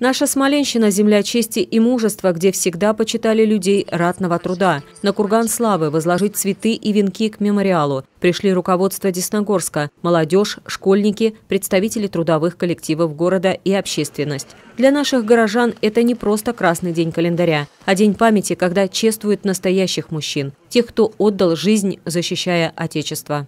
Наша Смоленщина – земля чести и мужества, где всегда почитали людей ратного труда. На курган славы возложить цветы и венки к мемориалу. Пришли руководство Десногорска, молодежь, школьники, представители трудовых коллективов города и общественность. Для наших горожан это не просто красный день календаря, а день памяти, когда чествуют настоящих мужчин, тех, кто отдал жизнь, защищая Отечество.